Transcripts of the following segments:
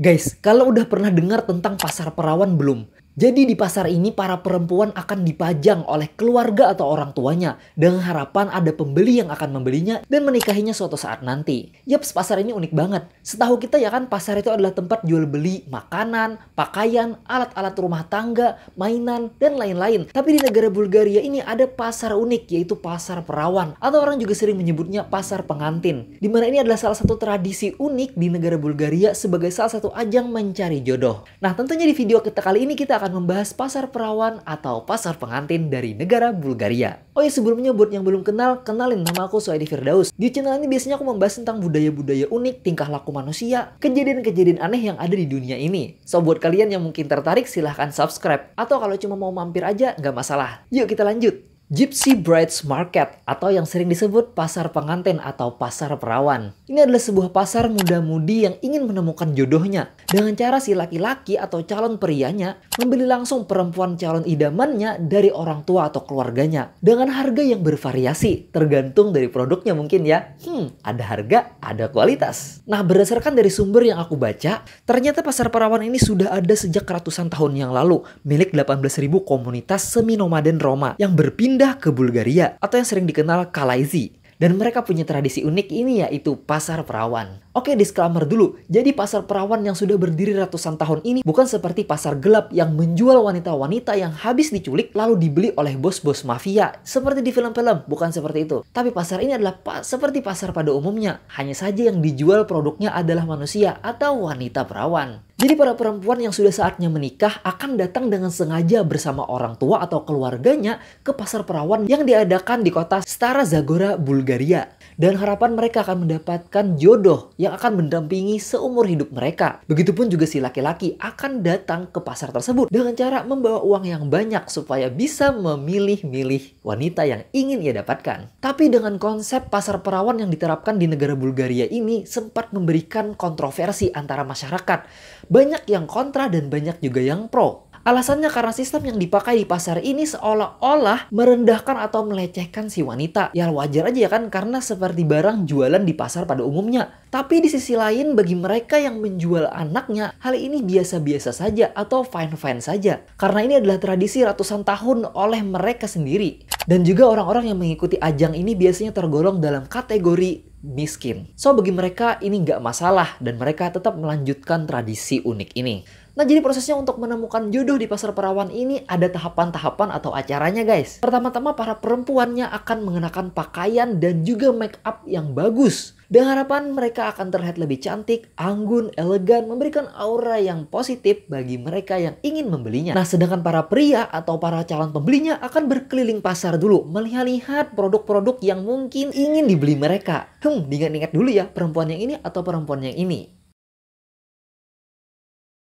Guys, kalau udah pernah dengar tentang pasar perawan belum? Jadi di pasar ini para perempuan akan dipajang oleh keluarga atau orang tuanya dengan harapan ada pembeli yang akan membelinya dan menikahinya suatu saat nanti. Yap, pasar ini unik banget. Setahu kita ya kan pasar itu adalah tempat jual beli makanan, pakaian, alat-alat rumah tangga, mainan, dan lain-lain. Tapi di negara Bulgaria ini ada pasar unik yaitu pasar perawan atau orang juga sering menyebutnya pasar pengantin. Dimana ini adalah salah satu tradisi unik di negara Bulgaria sebagai salah satu ajang mencari jodoh. Nah tentunya di video kita kali ini kita akan akan membahas pasar perawan atau pasar pengantin dari negara Bulgaria. Oh ya sebelumnya buat yang belum kenal, kenalin nama aku Soedi Firdaus. Di channel ini biasanya aku membahas tentang budaya-budaya unik, tingkah laku manusia, kejadian-kejadian aneh yang ada di dunia ini. So buat kalian yang mungkin tertarik silahkan subscribe. Atau kalau cuma mau mampir aja nggak masalah. Yuk kita lanjut. Gypsy Brides Market atau yang sering disebut pasar pengantin atau pasar perawan. Ini adalah sebuah pasar muda-mudi yang ingin menemukan jodohnya dengan cara si laki-laki atau calon prianya membeli langsung perempuan calon idamannya dari orang tua atau keluarganya dengan harga yang bervariasi tergantung dari produknya mungkin ya. Hmm, ada harga, ada kualitas. Nah, berdasarkan dari sumber yang aku baca, ternyata pasar perawan ini sudah ada sejak ratusan tahun yang lalu milik 18.000 komunitas semi nomaden Roma yang berpindah pindah ke Bulgaria atau yang sering dikenal Kalaizi. Dan mereka punya tradisi unik ini yaitu pasar perawan. Oke, disclaimer dulu. Jadi pasar perawan yang sudah berdiri ratusan tahun ini bukan seperti pasar gelap yang menjual wanita-wanita yang habis diculik lalu dibeli oleh bos-bos mafia. Seperti di film-film, bukan seperti itu. Tapi pasar ini adalah pa seperti pasar pada umumnya. Hanya saja yang dijual produknya adalah manusia atau wanita perawan. Jadi para perempuan yang sudah saatnya menikah akan datang dengan sengaja bersama orang tua atau keluarganya ke pasar perawan yang diadakan di kota Stara Zagora, Bulgaria. Dan harapan mereka akan mendapatkan jodoh yang akan mendampingi seumur hidup mereka. Begitupun juga si laki-laki akan datang ke pasar tersebut dengan cara membawa uang yang banyak supaya bisa memilih-milih wanita yang ingin ia dapatkan. Tapi dengan konsep pasar perawan yang diterapkan di negara Bulgaria ini sempat memberikan kontroversi antara masyarakat. Banyak yang kontra dan banyak juga yang pro. Alasannya karena sistem yang dipakai di pasar ini seolah-olah merendahkan atau melecehkan si wanita. Ya wajar aja ya kan karena seperti barang jualan di pasar pada umumnya. Tapi di sisi lain bagi mereka yang menjual anaknya, hal ini biasa-biasa saja atau fine-fine saja. Karena ini adalah tradisi ratusan tahun oleh mereka sendiri. Dan juga orang-orang yang mengikuti ajang ini biasanya tergolong dalam kategori miskin. So bagi mereka ini nggak masalah dan mereka tetap melanjutkan tradisi unik ini. Nah, jadi prosesnya untuk menemukan jodoh di pasar perawan ini ada tahapan-tahapan atau acaranya, guys. Pertama-tama para perempuannya akan mengenakan pakaian dan juga make up yang bagus. Dengan harapan mereka akan terlihat lebih cantik, anggun, elegan, memberikan aura yang positif bagi mereka yang ingin membelinya. Nah, sedangkan para pria atau para calon pembelinya akan berkeliling pasar dulu, melihat-lihat produk-produk yang mungkin ingin dibeli mereka. Hmm, diingat-ingat dulu ya, perempuan yang ini atau perempuan yang ini.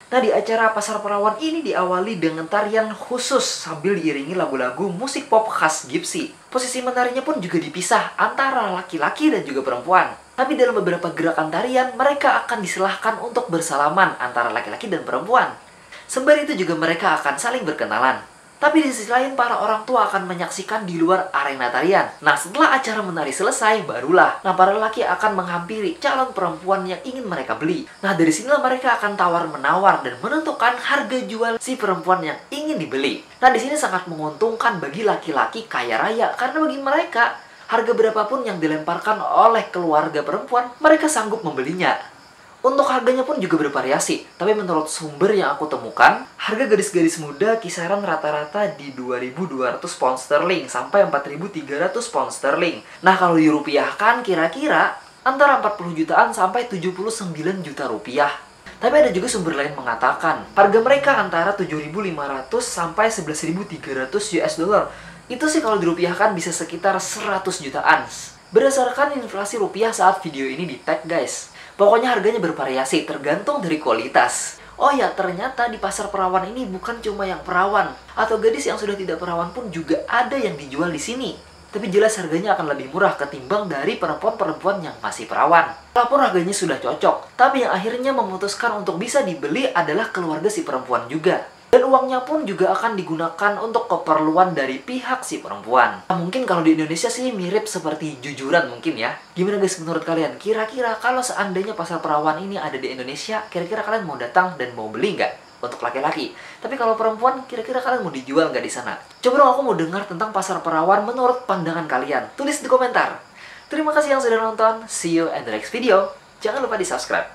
Nah di acara Pasar Perawan ini diawali dengan tarian khusus sambil diiringi lagu-lagu musik pop khas Gypsy. Posisi menarinya pun juga dipisah antara laki-laki dan juga perempuan. Tapi dalam beberapa gerakan tarian, mereka akan disilahkan untuk bersalaman antara laki-laki dan perempuan. Sembari itu juga mereka akan saling berkenalan. Tapi di sisi lain, para orang tua akan menyaksikan di luar arena tarian. Nah, setelah acara menari selesai, barulah. Nah, para lelaki akan menghampiri calon perempuan yang ingin mereka beli. Nah, dari sinilah mereka akan tawar-menawar dan menentukan harga jual si perempuan yang ingin dibeli. Nah, di sini sangat menguntungkan bagi laki-laki kaya raya, karena bagi mereka, harga berapapun yang dilemparkan oleh keluarga perempuan, mereka sanggup membelinya. Untuk harganya pun juga bervariasi, tapi menurut sumber yang aku temukan, harga gadis-gadis muda kisaran rata-rata di 2.200 pound sterling sampai 4.300 pound sterling. Nah, kalau dirupiahkan kira-kira antara 40 jutaan sampai 79 juta rupiah. Tapi ada juga sumber lain mengatakan, harga mereka antara 7.500 sampai 11.300 US dollar. Itu sih kalau dirupiahkan bisa sekitar 100 jutaan. Berdasarkan inflasi rupiah saat video ini di tag guys. Pokoknya harganya bervariasi tergantung dari kualitas. Oh ya, ternyata di pasar perawan ini bukan cuma yang perawan atau gadis yang sudah tidak perawan pun juga ada yang dijual di sini. Tapi jelas harganya akan lebih murah ketimbang dari perempuan-perempuan yang masih perawan. Walaupun harganya sudah cocok, tapi yang akhirnya memutuskan untuk bisa dibeli adalah keluarga si perempuan juga. Dan uangnya pun juga akan digunakan untuk keperluan dari pihak si perempuan. Nah, mungkin kalau di Indonesia sih mirip seperti jujuran mungkin ya. Gimana guys menurut kalian? Kira-kira kalau seandainya pasar perawan ini ada di Indonesia, kira-kira kalian mau datang dan mau beli nggak? untuk laki-laki. Tapi kalau perempuan, kira-kira kalian mau dijual nggak di sana? Coba dong aku mau dengar tentang pasar perawan menurut pandangan kalian. Tulis di komentar. Terima kasih yang sudah nonton. See you in the next video. Jangan lupa di subscribe.